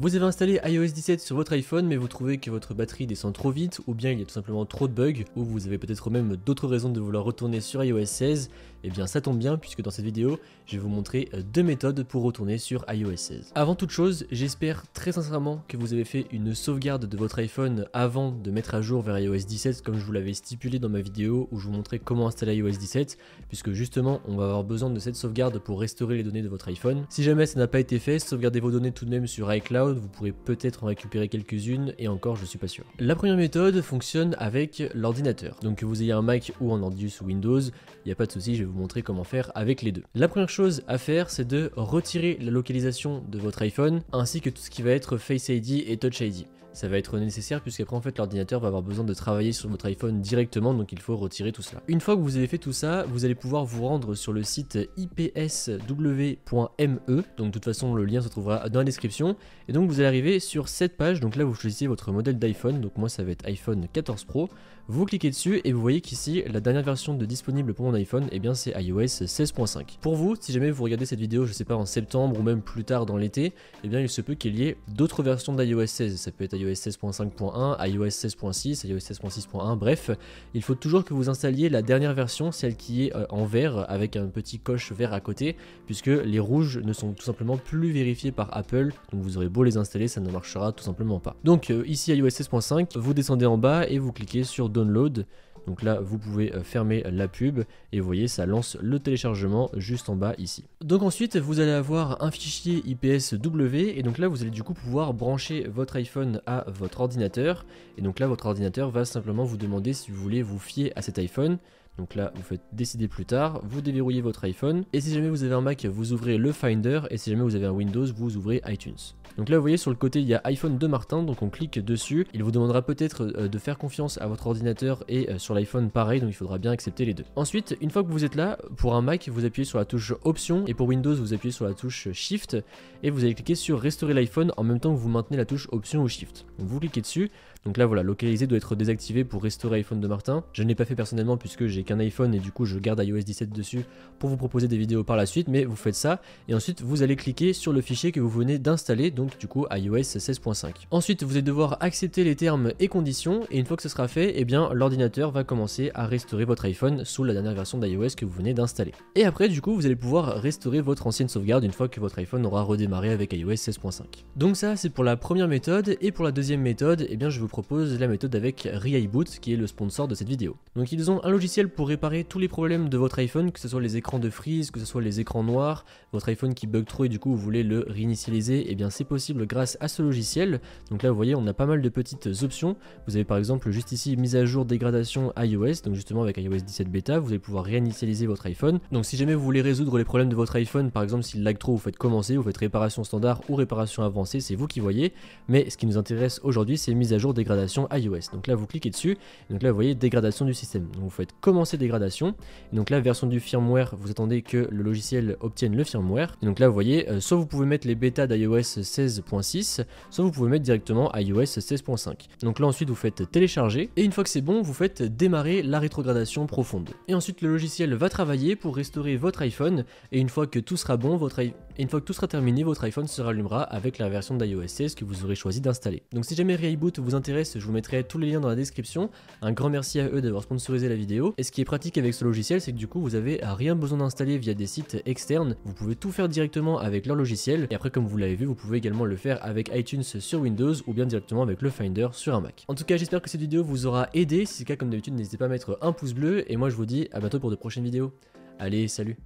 Vous avez installé iOS 17 sur votre iPhone mais vous trouvez que votre batterie descend trop vite ou bien il y a tout simplement trop de bugs ou vous avez peut-être même d'autres raisons de vouloir retourner sur iOS 16 et eh bien ça tombe bien puisque dans cette vidéo, je vais vous montrer euh, deux méthodes pour retourner sur iOS 16. Avant toute chose, j'espère très sincèrement que vous avez fait une sauvegarde de votre iPhone avant de mettre à jour vers iOS 17 comme je vous l'avais stipulé dans ma vidéo où je vous montrais comment installer iOS 17 puisque justement on va avoir besoin de cette sauvegarde pour restaurer les données de votre iPhone. Si jamais ça n'a pas été fait, sauvegardez vos données tout de même sur iCloud, vous pourrez peut-être en récupérer quelques-unes et encore je suis pas sûr. La première méthode fonctionne avec l'ordinateur. Donc que vous ayez un Mac ou un ordi sous Windows, il n'y a pas de souci, je vais vous vous montrer comment faire avec les deux. La première chose à faire, c'est de retirer la localisation de votre iPhone ainsi que tout ce qui va être Face ID et Touch ID ça va être nécessaire après en fait l'ordinateur va avoir besoin de travailler sur votre iPhone directement donc il faut retirer tout cela. Une fois que vous avez fait tout ça, vous allez pouvoir vous rendre sur le site ipsw.me donc de toute façon le lien se trouvera dans la description et donc vous allez arriver sur cette page donc là vous choisissez votre modèle d'iPhone donc moi ça va être iPhone 14 Pro, vous cliquez dessus et vous voyez qu'ici la dernière version de disponible pour mon iPhone et eh bien c'est iOS 16.5. Pour vous, si jamais vous regardez cette vidéo je sais pas en septembre ou même plus tard dans l'été, et eh bien il se peut qu'il y ait d'autres versions d'iOS 16, ça peut être iOS 16.5.1, iOS 16.6, iOS 16.6.1, bref, il faut toujours que vous installiez la dernière version, celle qui est euh, en vert, avec un petit coche vert à côté, puisque les rouges ne sont tout simplement plus vérifiés par Apple, donc vous aurez beau les installer, ça ne marchera tout simplement pas. Donc euh, ici iOS 16.5, vous descendez en bas et vous cliquez sur Download. Donc là, vous pouvez euh, fermer la pub et vous voyez, ça lance le téléchargement juste en bas ici. Donc ensuite, vous allez avoir un fichier IPSW et donc là, vous allez du coup pouvoir brancher votre iPhone à votre ordinateur. Et donc là, votre ordinateur va simplement vous demander si vous voulez vous fier à cet iPhone. Donc là, vous faites décider plus tard, vous déverrouillez votre iPhone, et si jamais vous avez un Mac, vous ouvrez le Finder, et si jamais vous avez un Windows, vous ouvrez iTunes. Donc là, vous voyez sur le côté, il y a iPhone de Martin, donc on clique dessus. Il vous demandera peut-être euh, de faire confiance à votre ordinateur et euh, sur l'iPhone pareil, donc il faudra bien accepter les deux. Ensuite, une fois que vous êtes là, pour un Mac, vous appuyez sur la touche Option et pour Windows, vous appuyez sur la touche Shift et vous allez cliquer sur Restaurer l'iPhone en même temps que vous maintenez la touche Option ou Shift. Donc vous cliquez dessus. Donc là, voilà, localiser doit être désactivé pour restaurer iPhone de Martin. Je ne l'ai pas fait personnellement puisque j'ai qu'un iPhone et du coup, je garde iOS 17 dessus pour vous proposer des vidéos par la suite, mais vous faites ça et ensuite vous allez cliquer sur le fichier que vous venez d'installer du coup iOS 16.5. Ensuite, vous allez devoir accepter les termes et conditions, et une fois que ce sera fait, et eh bien l'ordinateur va commencer à restaurer votre iPhone sous la dernière version d'iOS que vous venez d'installer. Et après, du coup, vous allez pouvoir restaurer votre ancienne sauvegarde une fois que votre iPhone aura redémarré avec iOS 16.5. Donc ça, c'est pour la première méthode, et pour la deuxième méthode, et eh bien je vous propose la méthode avec Reiboot, qui est le sponsor de cette vidéo. Donc ils ont un logiciel pour réparer tous les problèmes de votre iPhone, que ce soit les écrans de freeze, que ce soit les écrans noirs, votre iPhone qui bug trop et du coup vous voulez le réinitialiser, et eh bien c'est grâce à ce logiciel. Donc là, vous voyez, on a pas mal de petites options. Vous avez par exemple juste ici mise à jour dégradation iOS. Donc justement avec iOS 17 bêta, vous allez pouvoir réinitialiser votre iPhone. Donc si jamais vous voulez résoudre les problèmes de votre iPhone, par exemple s'il lag trop, vous faites commencer, vous faites réparation standard ou réparation avancée, c'est vous qui voyez. Mais ce qui nous intéresse aujourd'hui, c'est mise à jour dégradation iOS. Donc là, vous cliquez dessus. donc là, vous voyez dégradation du système. Donc vous faites commencer dégradation. Et donc là, version du firmware, vous attendez que le logiciel obtienne le firmware. Et donc là, vous voyez, euh, soit vous pouvez mettre les bêtas d'iOS 16.6, soit vous pouvez mettre directement iOS 16.5. Donc là ensuite vous faites télécharger et une fois que c'est bon vous faites démarrer la rétrogradation profonde. Et ensuite le logiciel va travailler pour restaurer votre iPhone et une fois que tout sera bon, votre une fois que tout sera terminé, votre iPhone se rallumera avec la version d'iOS 16 que vous aurez choisi d'installer. Donc si jamais Reiboot vous intéresse, je vous mettrai tous les liens dans la description. Un grand merci à eux d'avoir sponsorisé la vidéo. Et ce qui est pratique avec ce logiciel, c'est que du coup vous avez rien besoin d'installer via des sites externes. Vous pouvez tout faire directement avec leur logiciel. Et après comme vous l'avez vu, vous pouvez également le faire avec iTunes sur Windows ou bien directement avec le Finder sur un Mac. En tout cas, j'espère que cette vidéo vous aura aidé. Si c'est le cas, comme d'habitude, n'hésitez pas à mettre un pouce bleu et moi je vous dis à bientôt pour de prochaines vidéos. Allez, salut